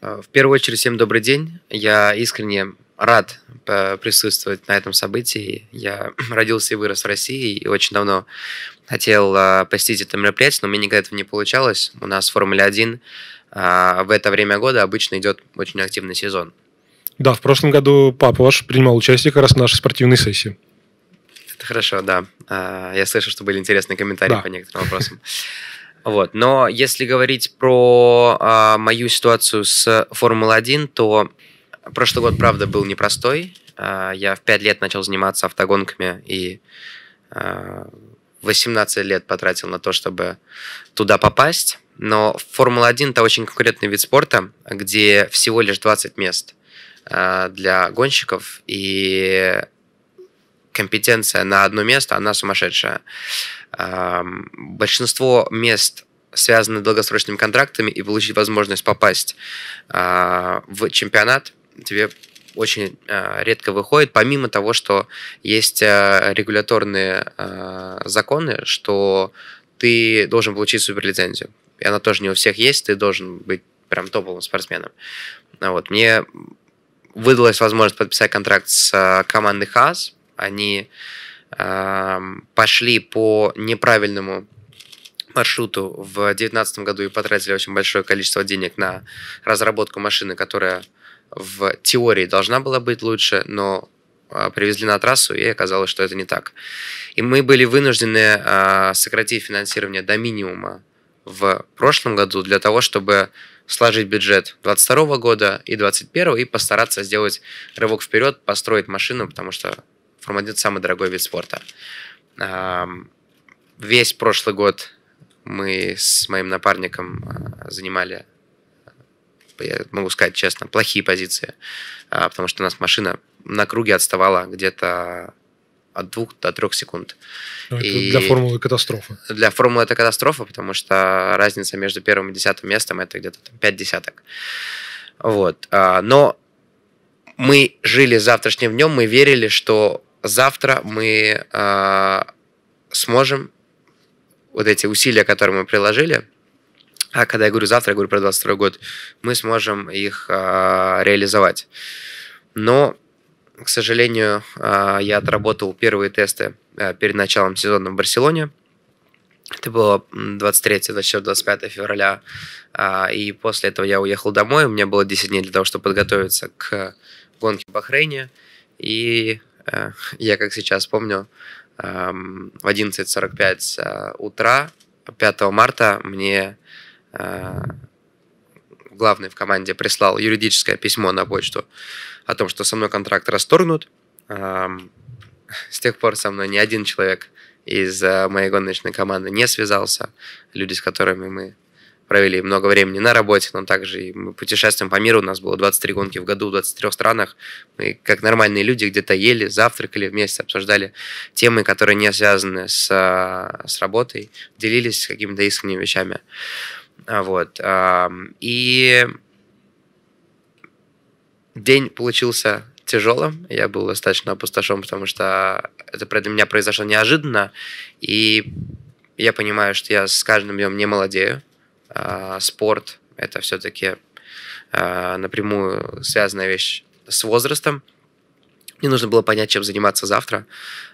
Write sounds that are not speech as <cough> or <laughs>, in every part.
Э, в первую очередь, всем добрый день. Я искренне рад э, присутствовать на этом событии. Я <clears throat> родился и вырос в России и очень давно хотел э, посетить это мероприятие, но мне никогда этого не получалось. У нас в Формуле-1 в это время года обычно идет очень активный сезон. Да, в прошлом году папа ваш принимал участие как раз в нашей спортивной сессии. Это хорошо, да. Я слышал, что были интересные комментарии да. по некоторым вопросам. <laughs> Вот. Но если говорить про э, мою ситуацию с Формулой-1, то прошлый год, правда, был непростой. Э, я в 5 лет начал заниматься автогонками и э, а, 18 лет потратил на то, чтобы туда попасть. Но Формула-1 это очень конкурентный вид спорта, где всего лишь 20 мест э, для гонщиков, и компетенция на одно место, она сумасшедшая. Большинство мест связаны с долгосрочными контрактами, и получить возможность попасть а, в чемпионат тебе очень а, редко выходит, помимо того, что есть а, регуляторные законы, что ты должен получить суперлицензию. И она тоже не у всех есть, ты должен быть прям топовым спортсменом. Вот. Мне выдалась возможность подписать контракт с командой Хаз, Они Эм, пошли по неправильному маршруту в 2019 году и потратили очень большое количество денег на разработку машины, которая в теории должна была быть лучше, но э, привезли на трассу, и оказалось, что это не так. И мы были вынуждены э, сократить финансирование до минимума в прошлом году для того, чтобы сложить бюджет 22 года и 21 и постараться сделать рывок вперед, построить машину, потому что Формула-1 – самый дорогой вид спорта. Весь прошлый год мы с моим напарником а, занимали, а, я могу сказать честно, плохие позиции, а, потому что у нас машина на круге отставала где-то от двух до трех секунд. Ну, и для формулы катастрофа. Для формулы это катастрофа, потому что разница между первым и десятым местом это где-то пять десяток. Вот. Но мы жили завтрашним днем, мы верили, что завтра мы э, сможем вот эти усилия, которые мы приложили, а когда я говорю завтра, я говорю про 22 год, мы сможем их э, реализовать. Но, к сожалению, э, я отработал первые тесты э, перед началом сезона в Барселоне. Это было 23, 24, 25 февраля. Э, и после этого я уехал домой. У меня было 10 дней для того, чтобы подготовиться к гонке в Бахрейне. И Э, я, как сейчас помню, эм, в 11.45 э, утра 5 марта мне э, главный в команде прислал юридическое письмо на почту о том, что со мной контракт расторгнут. Эм, с тех пор со мной ни один человек из моей гоночной команды не связался. Люди, с которыми мы провели много времени на работе, но также и мы путешествуем по миру, у нас было 23 гонки в году в 23 странах. Мы, как нормальные люди, где-то ели, завтракали вместе, обсуждали темы, которые не связаны с, э, с работой, делились какими-то искренними вещами. А, вот. А, и день получился тяжелым. Я был достаточно опустошен, потому что это для меня произошло неожиданно. И я понимаю, что я с каждым днем не молодею. А, спорт – это все-таки а, напрямую связанная вещь с возрастом. Мне нужно было понять, чем заниматься завтра,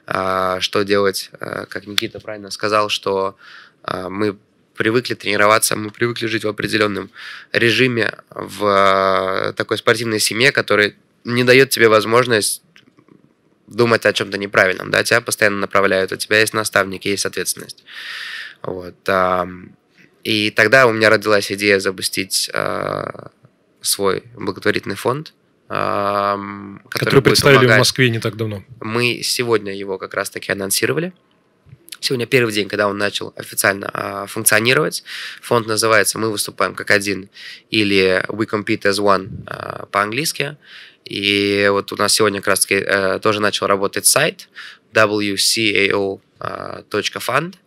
а, что делать. Как Никита правильно сказал, что мы привыкли тренироваться, мы привыкли жить в определенном режиме, в такой спортивной семье, который не дает тебе возможность думать о чем-то неправильном, да, тебя постоянно направляют, у тебя есть наставник, есть ответственность. Вот. И тогда у меня родилась идея запустить э, свой благотворительный фонд, э, который, который представили помогать. в Москве не так давно. Мы сегодня его как раз-таки анонсировали. Сегодня первый день, когда он начал официально э, функционировать. Фонд называется «Мы выступаем как один» или «We compete as one» э, по-английски. И вот у нас сегодня как раз-таки э, тоже начал работать сайт wcao.fund. Э,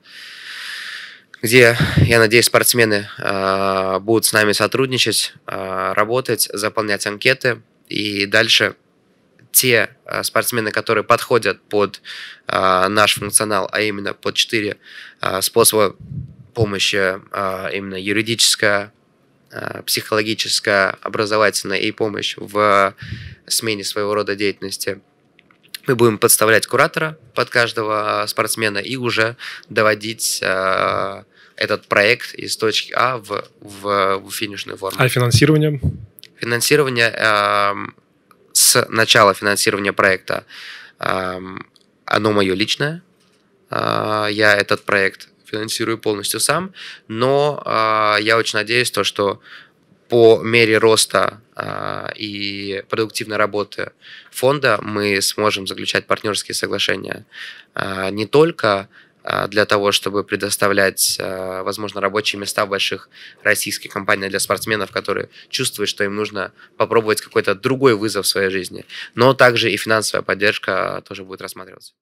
где, я надеюсь, спортсмены э, будут с нами сотрудничать, э, работать, заполнять анкеты. И дальше те э, спортсмены, которые подходят под э, наш функционал, а именно под четыре э, способа помощи, э, именно юридическая, э, психологическая, образовательная и помощь в смене своего рода деятельности – мы будем подставлять куратора под каждого э, спортсмена и уже доводить э, этот проект из точки А в, в, в финишную форму. А финансирование? Финансирование эм, э, с начала финансирования проекта э, оно мое личное. Э, я этот проект финансирую полностью сам, но э, я очень надеюсь то, что по мере роста а, и продуктивной работы фонда мы сможем заключать партнерские соглашения а, не только а, для того, чтобы предоставлять, а, возможно, рабочие места в больших российских компаниях для спортсменов, которые чувствуют, что им нужно попробовать какой-то другой вызов в своей жизни. Но также и финансовая поддержка а, тоже будет рассматриваться.